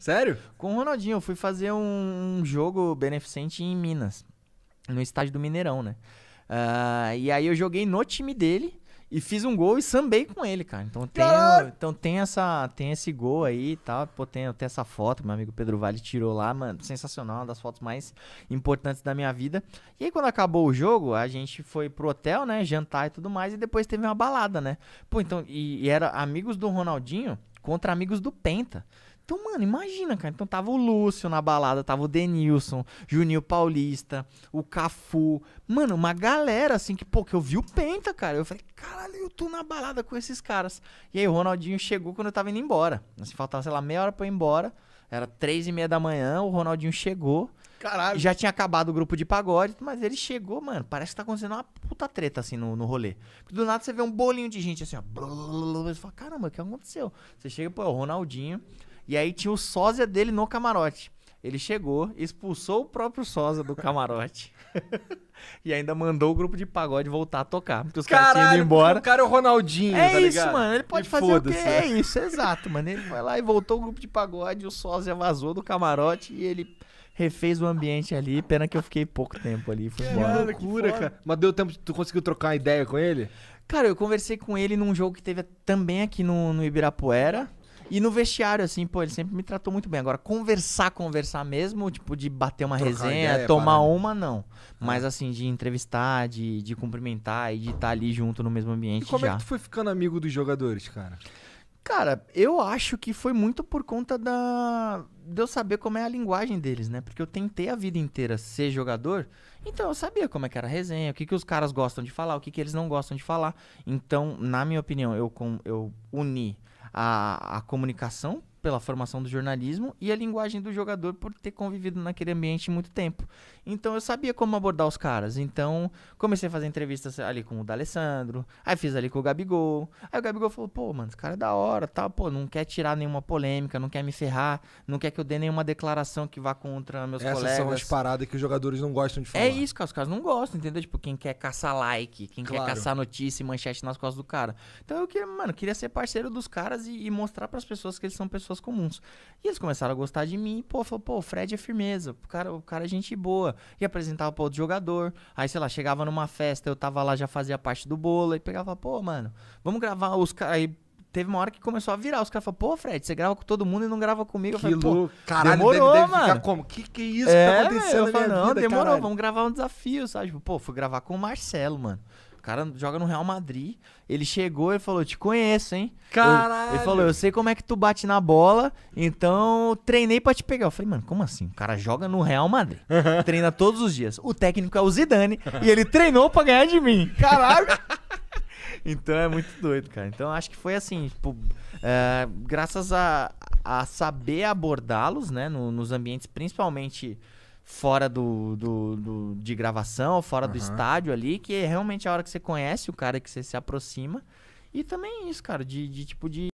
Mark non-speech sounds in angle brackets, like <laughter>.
Sério? Com o Ronaldinho. Eu fui fazer um jogo beneficente em Minas, no estádio do Mineirão, né? Uh, e aí eu joguei no time dele e fiz um gol e sambei com ele, cara. Então tem, então tem essa, tem esse gol aí, tá? Pô, tem até essa foto, meu amigo Pedro Vale tirou lá, mano, sensacional, uma das fotos mais importantes da minha vida. E aí quando acabou o jogo, a gente foi pro hotel, né, jantar e tudo mais e depois teve uma balada, né? Pô, então e, e era amigos do Ronaldinho contra amigos do Penta. Então, mano, imagina, cara. Então tava o Lúcio na balada, tava o Denilson, Juninho Paulista, o Cafu. Mano, uma galera assim que, pô, que eu vi o Penta, cara. Eu falei, caralho, eu tô na balada com esses caras. E aí o Ronaldinho chegou quando eu tava indo embora. Assim, faltava, sei lá, meia hora pra eu ir embora. Era três e meia da manhã, o Ronaldinho chegou. Caralho. Já tinha acabado o grupo de pagode, mas ele chegou, mano. Parece que tá acontecendo uma puta treta assim no, no rolê. Porque do nada você vê um bolinho de gente assim, ó. Blá, blá, blá, você fala, caramba, o que aconteceu? Você chega, pô, o Ronaldinho. E aí tinha o sósia dele no camarote. Ele chegou, expulsou o próprio Sosa do camarote. <laughs> e ainda mandou o grupo de pagode voltar a tocar. Porque os caras tinham ido embora. O cara é o Ronaldinho, É tá isso, ligado? mano. Ele pode e fazer o quê? Né? é isso, é exato, mano. Ele foi lá e voltou o grupo de pagode, o Sosa vazou do camarote e ele refez o ambiente ali. Pena que eu fiquei pouco tempo ali. Fui embora. Cara, que loucura, cara. Mas deu tempo, tu conseguiu trocar ideia com ele? Cara, eu conversei com ele num jogo que teve também aqui no, no Ibirapuera. E no vestiário, assim, pô, ele sempre me tratou muito bem. Agora, conversar, conversar mesmo, tipo, de bater uma Trocar resenha, ideia, tomar uma, não. É. Mas, assim, de entrevistar, de, de cumprimentar e de estar tá ali junto no mesmo ambiente. E como é já. é que tu foi ficando amigo dos jogadores, cara? Cara, eu acho que foi muito por conta da de eu saber como é a linguagem deles, né? Porque eu tentei a vida inteira ser jogador, então eu sabia como é que era a resenha, o que, que os caras gostam de falar, o que, que eles não gostam de falar. Então, na minha opinião, eu, com, eu uni a, a comunicação pela formação do jornalismo e a linguagem do jogador por ter convivido naquele ambiente muito tempo. Então eu sabia como abordar os caras. Então comecei a fazer entrevistas ali com o D'Alessandro, aí fiz ali com o Gabigol. Aí o Gabigol falou: "Pô, mano, esse cara é da hora, tá, pô, não quer tirar nenhuma polêmica, não quer me ferrar, não quer que eu dê nenhuma declaração que vá contra meus Essas colegas". Essas são as paradas que os jogadores não gostam de é falar. É isso, cara, os caras não gostam, entendeu? Tipo, quem quer caçar like, quem claro. quer caçar notícia e manchete nas costas do cara. Então eu queria, mano, queria ser parceiro dos caras e, e mostrar para as pessoas que eles são pessoas pessoas comuns. E eles começaram a gostar de mim, e, pô, falou, pô, o Fred é firmeza, o cara, o cara é gente boa. E apresentava pra outro jogador. Aí, sei lá, chegava numa festa, eu tava lá, já fazia parte do bolo, e pegava, pô, mano, vamos gravar os Aí teve uma hora que começou a virar. Os caras falaram, pô, Fred, você grava com todo mundo e não grava comigo. Que eu falei, pô, caralho, demorou, deve, deve mano. como? Que que é isso é, que tá é, acontecendo? Eu falei, não, vida, demorou, caralho. vamos gravar um desafio, sabe? Tipo, pô, fui gravar com o Marcelo, mano. O cara joga no Real Madrid. Ele chegou e falou: Te conheço, hein? Caralho! ele falou: Eu sei como é que tu bate na bola, então treinei pra te pegar. Eu falei: Mano, como assim? O cara joga no Real Madrid, treina todos os dias. O técnico é o Zidane e ele treinou pra ganhar de mim. Caralho! <laughs> então é muito doido, cara. Então acho que foi assim, tipo, é, graças a, a saber abordá-los, né, no, nos ambientes principalmente fora do, do, do de gravação, fora uhum. do estádio ali, que é realmente a hora que você conhece o cara, que você se aproxima. E também é isso, cara, de, de tipo de